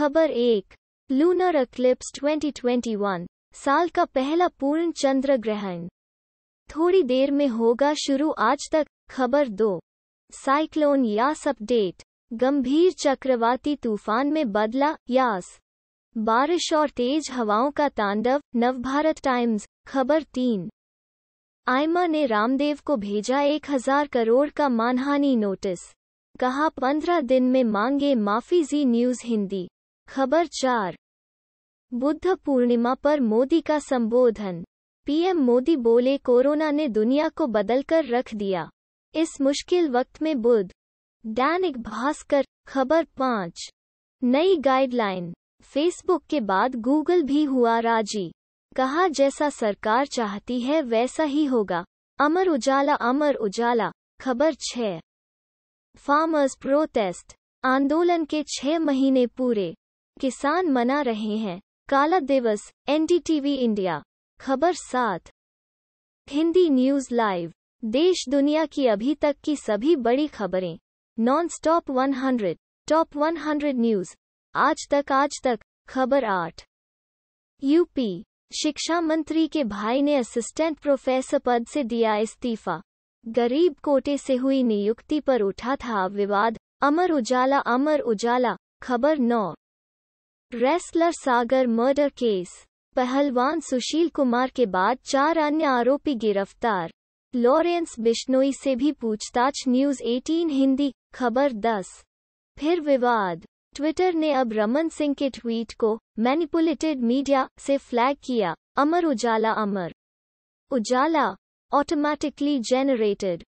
खबर एक lunar eclipse 2021 साल का पहला पूर्ण चंद्र ग्रहण थोड़ी देर में होगा शुरू आज तक खबर दो साइक्लोन यास अपडेट गंभीर चक्रवाती तूफान में बदला यास बारिश और तेज हवाओं का तांडव नवभारत टाइम्स खबर तीन आयमा ने रामदेव को भेजा एक हजार करोड़ का मानहानि नोटिस कहा पंद्रह दिन में मांगे माफी जी न्यूज हिंदी खबर चार बुद्ध पूर्णिमा पर मोदी का संबोधन पीएम मोदी बोले कोरोना ने दुनिया को बदलकर रख दिया इस मुश्किल वक्त में बुद्ध दैनिक भास्कर खबर पाँच नई गाइडलाइन फेसबुक के बाद गूगल भी हुआ राजी कहा जैसा सरकार चाहती है वैसा ही होगा अमर उजाला अमर उजाला खबर छ फार्मर्स प्रोटेस्ट आंदोलन के छह महीने पूरे किसान मना रहे हैं काला दिवस एनडीटीवी इंडिया खबर सात हिंदी न्यूज लाइव देश दुनिया की अभी तक की सभी बड़ी खबरें नॉन स्टॉप 100 टॉप 100 न्यूज आज तक आज तक खबर आठ यूपी शिक्षा मंत्री के भाई ने असिस्टेंट प्रोफेसर पद से दिया इस्तीफा गरीब कोटे से हुई नियुक्ति पर उठा था विवाद अमर उजाला अमर उजाला खबर नौ रेस्लर सागर मर्डर केस पहलवान सुशील कुमार के बाद चार अन्य आरोपी गिरफ्तार लॉरेंस बिश्नोई से भी पूछताछ न्यूज 18 हिंदी खबर 10 फिर विवाद ट्विटर ने अब रमन सिंह के ट्वीट को मैनिपुलेटेड मीडिया से फ्लैग किया अमर उजाला अमर उजाला ऑटोमैटिकली जेनरेटेड